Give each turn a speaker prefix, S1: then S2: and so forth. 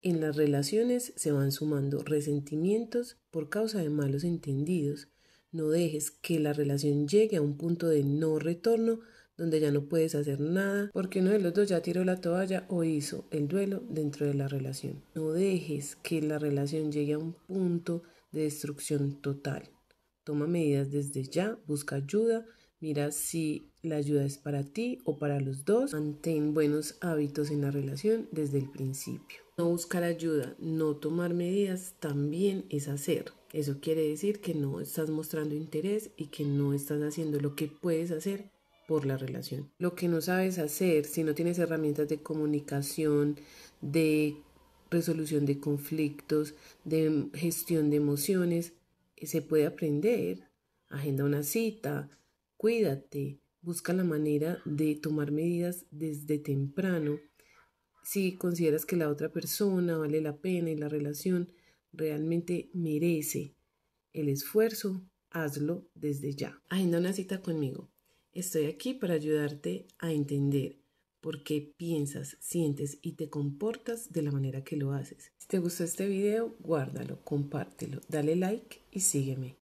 S1: En las relaciones se van sumando resentimientos por causa de malos entendidos. No dejes que la relación llegue a un punto de no retorno donde ya no puedes hacer nada porque uno de los dos ya tiró la toalla o hizo el duelo dentro de la relación. No dejes que la relación llegue a un punto de destrucción total. Toma medidas desde ya, busca ayuda Mira si la ayuda es para ti o para los dos. Mantén buenos hábitos en la relación desde el principio. No buscar ayuda, no tomar medidas también es hacer. Eso quiere decir que no estás mostrando interés y que no estás haciendo lo que puedes hacer por la relación. Lo que no sabes hacer, si no tienes herramientas de comunicación, de resolución de conflictos, de gestión de emociones, se puede aprender. Agenda una cita, cuídate, busca la manera de tomar medidas desde temprano. Si consideras que la otra persona vale la pena y la relación realmente merece el esfuerzo, hazlo desde ya. Agenda una cita conmigo. Estoy aquí para ayudarte a entender por qué piensas, sientes y te comportas de la manera que lo haces. Si te gustó este video, guárdalo, compártelo, dale like y sígueme.